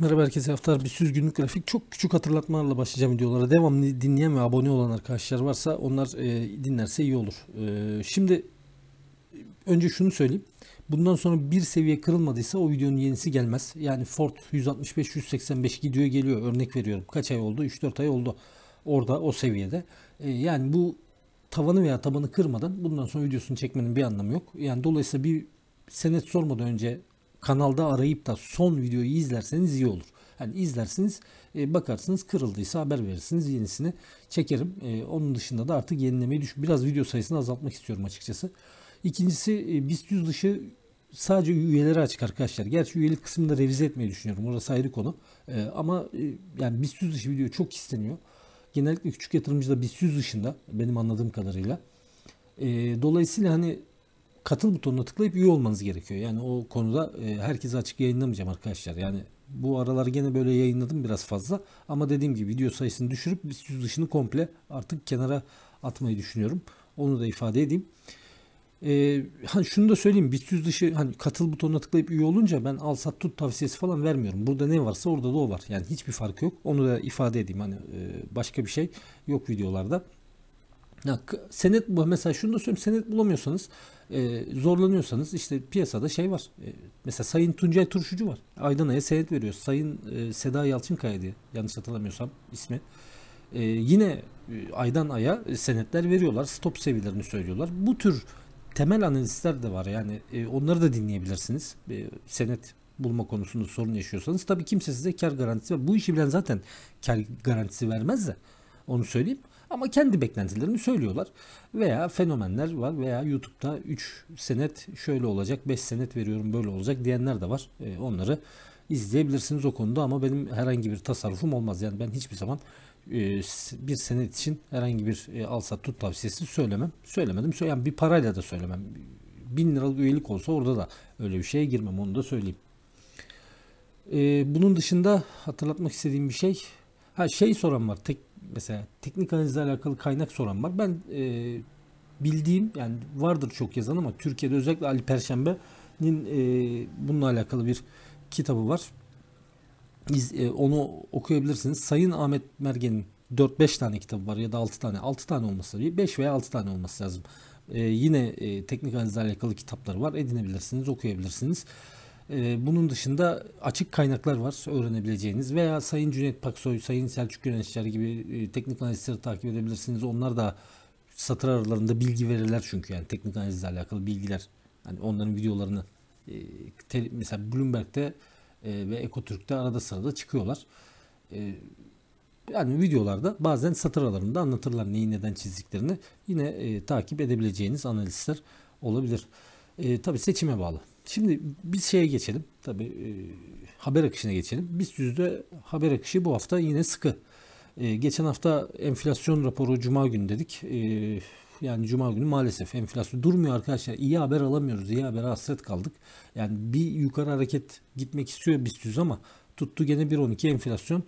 Merhaba herkese haftalar bir süz günlük grafik. Çok küçük hatırlatmalarla başlayacağım videolara. Devamlı dinleyen ve abone olan arkadaşlar varsa onlar e, dinlerse iyi olur. E, şimdi önce şunu söyleyeyim. Bundan sonra bir seviye kırılmadıysa o videonun yenisi gelmez. Yani Ford 165-185 gidiyor geliyor örnek veriyorum. Kaç ay oldu? 3-4 ay oldu. Orada o seviyede. E, yani bu tavanı veya tabanı kırmadan bundan sonra videosunu çekmenin bir anlamı yok. Yani dolayısıyla bir senet sormadan önce kanalda arayıp da son videoyu izlerseniz iyi olur. Yani izlersiniz e, bakarsınız kırıldıysa haber verirsiniz yenisini çekerim. E, onun dışında da artık yenilemeyi düşün. Biraz video sayısını azaltmak istiyorum açıkçası. İkincisi e, BIST 100 dışı sadece üyeleri açık arkadaşlar. Gerçi üyelik kısmında revize etmeyi düşünüyorum. Orası ayrı konu. Ama yani BIST 100 dışı video çok isteniyor. Genellikle küçük yatırımcı da BIST 100 dışında benim anladığım kadarıyla. Dolayısıyla hani katıl butonuna tıklayıp üye olmanız gerekiyor. Yani o konuda e, herkese açık yayınlamayacağım arkadaşlar. Yani bu aralar gene böyle yayınladım biraz fazla. Ama dediğim gibi video sayısını düşürüp biz dışını komple artık kenara atmayı düşünüyorum. Onu da ifade edeyim. Ee, hani şunu da söyleyeyim BIST dışı hani katıl butonuna tıklayıp üye olunca ben al sat tut tavsiyesi falan vermiyorum. Burada ne varsa orada da o var. Yani hiçbir fark yok. Onu da ifade edeyim hani e, başka bir şey yok videolarda. Ya, senet mesela şunu da söyleyeyim senet bulamıyorsanız e, zorlanıyorsanız işte piyasada şey var. E, mesela Sayın Tuncay Turşucu var. Aydana'ya senet veriyor. Sayın e, Seda Yalçınkaya diye yanlış hatırlamıyorsam ismi. E, yine e, aydan aya senetler veriyorlar. Stop seviyelerini söylüyorlar. Bu tür temel analizler de var. Yani e, onları da dinleyebilirsiniz. E, senet bulma konusunda sorun yaşıyorsanız tabii kimse size kar garantisi ver. Bu işi bilen zaten kar garantisi vermez de onu söyleyeyim. Ama kendi beklentilerini söylüyorlar. Veya fenomenler var veya YouTube'da 3 senet şöyle olacak, 5 senet veriyorum böyle olacak diyenler de var. E, onları izleyebilirsiniz o konuda ama benim herhangi bir tasarrufum olmaz. Yani ben hiçbir zaman e, bir senet için herhangi bir e, al tut tavsiyesi söylemem. Söylemedim. Yani bir parayla da söylemem. Bin liralık üyelik olsa orada da öyle bir şeye girmem onu da söyleyeyim. Ee, bunun dışında hatırlatmak istediğim bir şey Ha şey soran var. Tek, mesela teknik analizle alakalı kaynak soran var. Ben e, bildiğim yani vardır çok yazan ama Türkiye'de özellikle Ali Perşembe'nin e, bununla alakalı bir kitabı var. İz, e, onu okuyabilirsiniz. Sayın Ahmet Mergen'in 4-5 tane kitabı var ya da 6 tane. 6 tane olması lazım. 5 veya 6 tane olması lazım. E, yine e, teknik analizle alakalı kitapları var. Edinebilirsiniz, okuyabilirsiniz. Ee, bunun dışında açık kaynaklar var öğrenebileceğiniz veya Sayın Cüneyt Paksoy, Sayın Selçuk Güneşler gibi e, teknik analistleri takip edebilirsiniz. Onlar da satır aralarında bilgi verirler çünkü yani teknik analizle alakalı bilgiler. Yani onların videolarını e, mesela Bloomberg'de e, ve Ekotürk'te arada sırada çıkıyorlar. Yani videolarda bazen satır aralarında anlatırlar neyi neden çizdiklerini. Yine takip edebileceğiniz analistler olabilir. Tabii seçime bağlı. Şimdi biz şeye geçelim. Tabii e, haber akışına geçelim. Biz yüzde haber akışı bu hafta yine sıkı. E, geçen hafta enflasyon raporu cuma günü dedik. E, yani cuma günü maalesef enflasyon durmuyor arkadaşlar. İyi haber alamıyoruz. İyi haber hasret kaldık. Yani bir yukarı hareket gitmek istiyor biz 100 ama tuttu gene 1.12 enflasyon.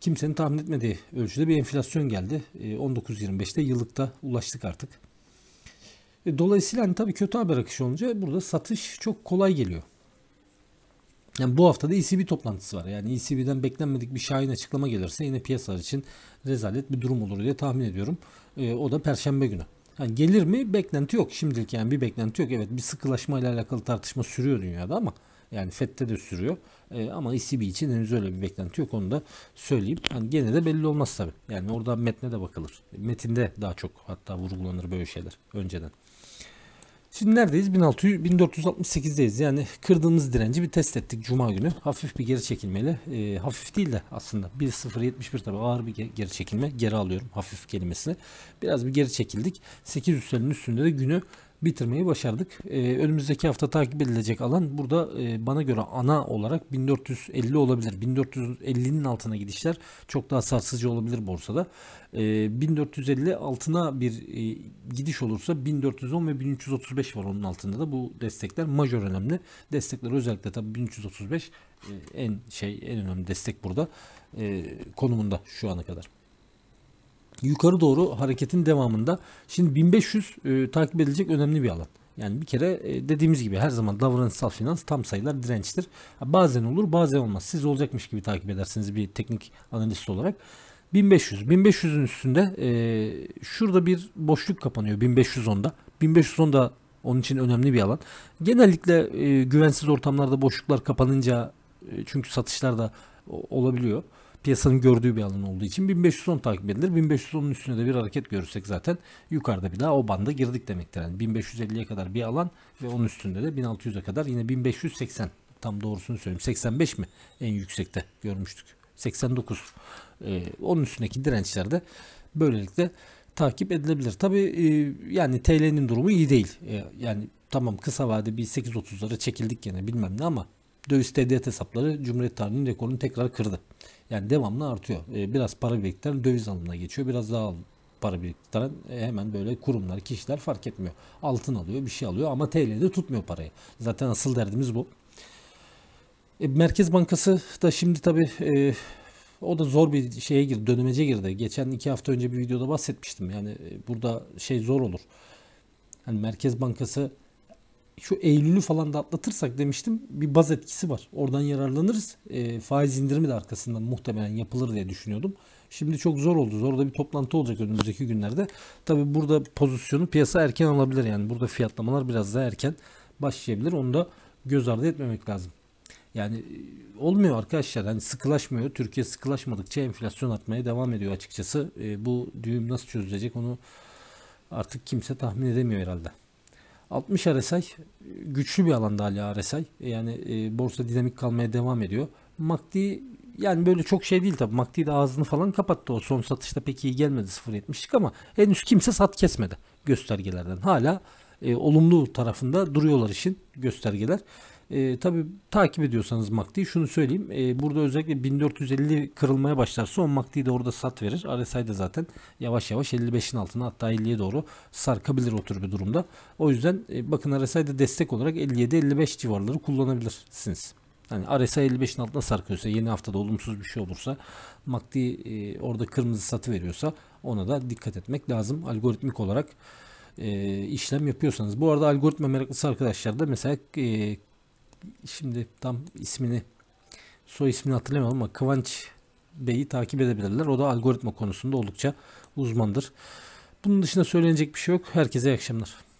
Kimsenin tahmin etmediği ölçüde bir enflasyon geldi. E, 19.25'te yıllıkta ulaştık artık. E, dolayısıyla hani tabii kötü haber akışı olunca burada satış çok kolay geliyor. Yani bu hafta da ECB toplantısı var. Yani ECB'den beklenmedik bir şahin açıklama gelirse yine piyasalar için rezalet bir durum olur diye tahmin ediyorum. E, o da perşembe günü. Yani gelir mi? Beklenti yok. Şimdilik yani bir beklenti yok. Evet bir sıkılaşma ile alakalı tartışma sürüyor dünyada ama yani FED'de de sürüyor. E, ama ECB için henüz öyle bir beklenti yok. Onu da söyleyeyim. Yani gene de belli olmaz tabii. Yani orada metne de bakılır. Metinde daha çok hatta vurgulanır böyle şeyler önceden. Şimdi neredeyiz? 1600, 1468'deyiz. Yani kırdığımız direnci bir test ettik Cuma günü. Hafif bir geri çekilmeyle. E, hafif değil de aslında 1.071 tabii ağır bir geri çekilme. Geri alıyorum hafif kelimesini. Biraz bir geri çekildik. 800'lerin üstünde de günü bitirmeyi başardık. Ee, önümüzdeki hafta takip edilecek alan burada e, bana göre ana olarak 1450 olabilir. 1450'nin altına gidişler çok daha sarsıcı olabilir borsada. Ee, 1450 altına bir e, gidiş olursa 1410 ve 1335 var onun altında da bu destekler majör önemli. Destekler özellikle tabi 1335 e, en şey en önemli destek burada e, konumunda şu ana kadar yukarı doğru hareketin devamında şimdi 1500 e, takip edilecek önemli bir alan. Yani bir kere e, dediğimiz gibi her zaman davranışsal finans tam sayılar dirençtir. Bazen olur bazen olmaz. Siz olacakmış gibi takip edersiniz bir teknik analist olarak. 1500. 1500'ün üstünde e, şurada bir boşluk kapanıyor 1510'da. 1510'da onun için önemli bir alan. Genellikle e, güvensiz ortamlarda boşluklar kapanınca e, çünkü satışlar da olabiliyor piyasanın gördüğü bir alan olduğu için 1510 takip edilir. 1510'un üstünde de bir hareket görürsek zaten yukarıda bir daha o banda girdik demektir. Yani 1550'ye kadar bir alan ve onun üstünde de 1600'e kadar yine 1580 tam doğrusunu söyleyeyim 85 mi en yüksekte görmüştük 89 ee, onun üstündeki dirençlerde böylelikle takip edilebilir. Tabi e, yani TL'nin durumu iyi değil. E, yani tamam kısa vade bir 8.30'lara çekildik gene bilmem ne ama döviz TDT hesapları Cumhuriyet tarihinin rekorunu tekrar kırdı. Yani devamlı artıyor. E, biraz para biriktiren döviz alımına geçiyor. Biraz daha para biriktiren e, hemen böyle kurumlar, kişiler fark etmiyor. Altın alıyor, bir şey alıyor ama TL'de tutmuyor parayı. Zaten asıl derdimiz bu. E, Merkez Bankası da şimdi tabii e, o da zor bir şeye girdi, dönemece girdi. Geçen iki hafta önce bir videoda bahsetmiştim. Yani e, burada şey zor olur. Hani Merkez Bankası şu Eylül'ü falan da atlatırsak demiştim bir baz etkisi var. Oradan yararlanırız. E, faiz indirimi de arkasından muhtemelen yapılır diye düşünüyordum. Şimdi çok zor oldu. Zorda bir toplantı olacak önümüzdeki günlerde. Tabi burada pozisyonu piyasa erken alabilir. Yani burada fiyatlamalar biraz daha erken başlayabilir. Onu da göz ardı etmemek lazım. Yani e, olmuyor arkadaşlar. Hani sıkılaşmıyor. Türkiye sıkılaşmadıkça enflasyon artmaya devam ediyor açıkçası. E, bu düğüm nasıl çözülecek onu artık kimse tahmin edemiyor herhalde. 60 RSI güçlü bir alanda hala RSI. E, yani e, borsa dinamik kalmaya devam ediyor. MACD yani böyle çok şey değil tabii. MACD de ağzını falan kapattı. O son satışta pek iyi gelmedi 0.70'lik ama henüz kimse sat kesmedi göstergelerden. Hala e, olumlu tarafında duruyorlar işin göstergeler. E, tabii takip ediyorsanız MACD'yi şunu söyleyeyim. E, burada özellikle 1450 kırılmaya başlarsa o MACD'yi de orada sat verir. RSI de zaten yavaş yavaş 55'in altına hatta 50'ye doğru sarkabilir o tür bir durumda. O yüzden e, bakın RSI'de destek olarak 57-55 civarları kullanabilirsiniz. Yani RSI 55'in altına sarkıyorsa yeni haftada olumsuz bir şey olursa MACD e, orada kırmızı satı veriyorsa ona da dikkat etmek lazım. Algoritmik olarak e, işlem yapıyorsanız. Bu arada algoritma meraklısı arkadaşlar da mesela e, şimdi tam ismini soy ismini hatırlamıyorum ama Kıvanç Bey'i takip edebilirler. O da algoritma konusunda oldukça uzmandır. Bunun dışında söylenecek bir şey yok. Herkese iyi akşamlar.